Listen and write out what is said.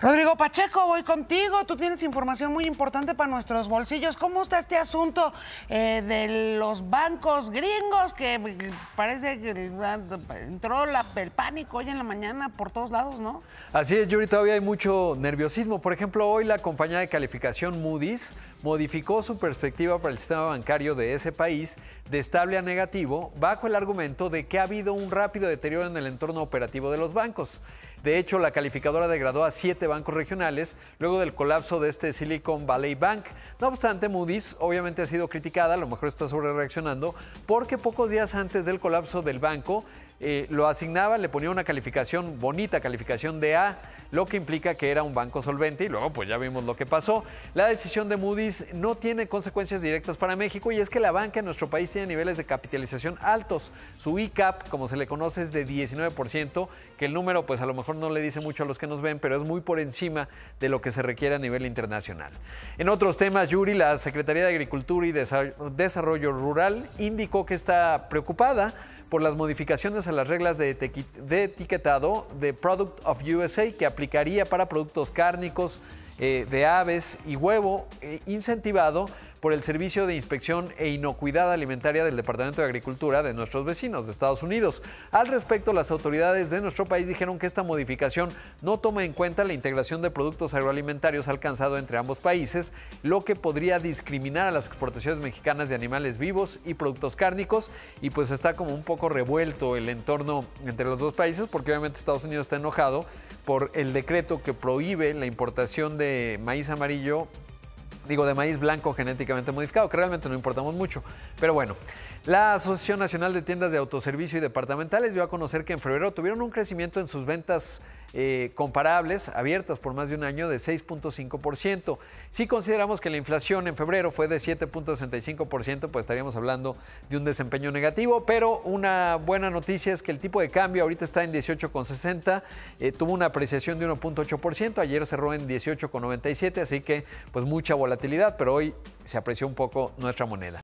Rodrigo Pacheco, voy contigo. Tú tienes información muy importante para nuestros bolsillos. ¿Cómo está este asunto eh, de los bancos gringos que eh, parece que entró la, el pánico hoy en la mañana por todos lados, no? Así es, Yuri, todavía hay mucho nerviosismo. Por ejemplo, hoy la compañía de calificación Moody's modificó su perspectiva para el sistema bancario de ese país de estable a negativo bajo el argumento de que ha habido un rápido deterioro en el entorno operativo de los bancos. De hecho, la calificadora degradó a siete bancos regionales luego del colapso de este Silicon Valley Bank. No obstante, Moody's obviamente ha sido criticada, a lo mejor está sobre reaccionando, porque pocos días antes del colapso del banco eh, lo asignaba, le ponía una calificación bonita, calificación de A lo que implica que era un banco solvente y luego pues ya vimos lo que pasó. La decisión de Moody's no tiene consecuencias directas para México y es que la banca en nuestro país tiene niveles de capitalización altos. Su ICAP, como se le conoce, es de 19%, que el número pues a lo mejor no le dice mucho a los que nos ven, pero es muy por encima de lo que se requiere a nivel internacional. En otros temas, Yuri, la Secretaría de Agricultura y Desarrollo Rural indicó que está preocupada por las modificaciones a las reglas de, etiquetado de Product of USA que aplicaría para productos cárnicos eh, de aves y huevo, eh, incentivado por el Servicio de Inspección e Inocuidad Alimentaria del Departamento de Agricultura de nuestros vecinos de Estados Unidos. Al respecto, las autoridades de nuestro país dijeron que esta modificación no toma en cuenta la integración de productos agroalimentarios alcanzado entre ambos países, lo que podría discriminar a las exportaciones mexicanas de animales vivos y productos cárnicos. Y pues está como un poco revuelto el entorno entre los dos países porque obviamente Estados Unidos está enojado por el decreto que prohíbe la importación de maíz amarillo digo, de maíz blanco genéticamente modificado, que realmente no importamos mucho. Pero bueno, la Asociación Nacional de Tiendas de Autoservicio y Departamentales dio a conocer que en febrero tuvieron un crecimiento en sus ventas eh, comparables abiertas por más de un año de 6.5%. Si consideramos que la inflación en febrero fue de 7.65%, pues estaríamos hablando de un desempeño negativo, pero una buena noticia es que el tipo de cambio ahorita está en 18.60, eh, tuvo una apreciación de 1.8%, ayer cerró en 18.97, así que pues mucha volatilidad, pero hoy se apreció un poco nuestra moneda.